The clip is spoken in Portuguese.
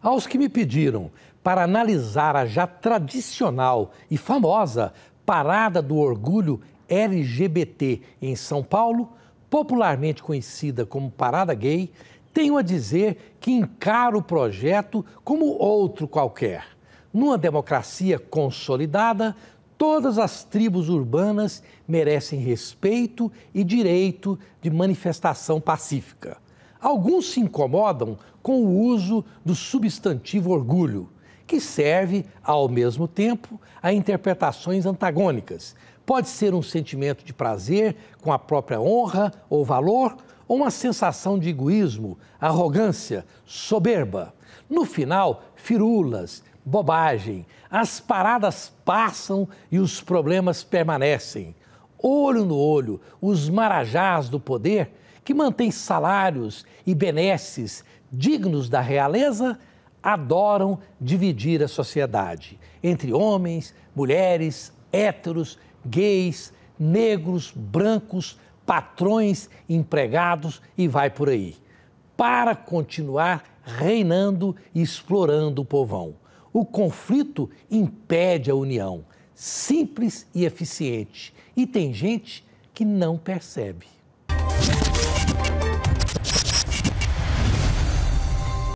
Aos que me pediram para analisar a já tradicional e famosa Parada do Orgulho LGBT em São Paulo, popularmente conhecida como Parada Gay, tenho a dizer que encaro o projeto como outro qualquer. Numa democracia consolidada, todas as tribos urbanas merecem respeito e direito de manifestação pacífica. Alguns se incomodam com o uso do substantivo orgulho, que serve, ao mesmo tempo, a interpretações antagônicas. Pode ser um sentimento de prazer com a própria honra ou valor, ou uma sensação de egoísmo, arrogância, soberba. No final, firulas, bobagem. As paradas passam e os problemas permanecem. Olho no olho, os marajás do poder que mantém salários e benesses dignos da realeza, adoram dividir a sociedade entre homens, mulheres, héteros, gays, negros, brancos, patrões, empregados e vai por aí, para continuar reinando e explorando o povão. O conflito impede a união, simples e eficiente, e tem gente que não percebe.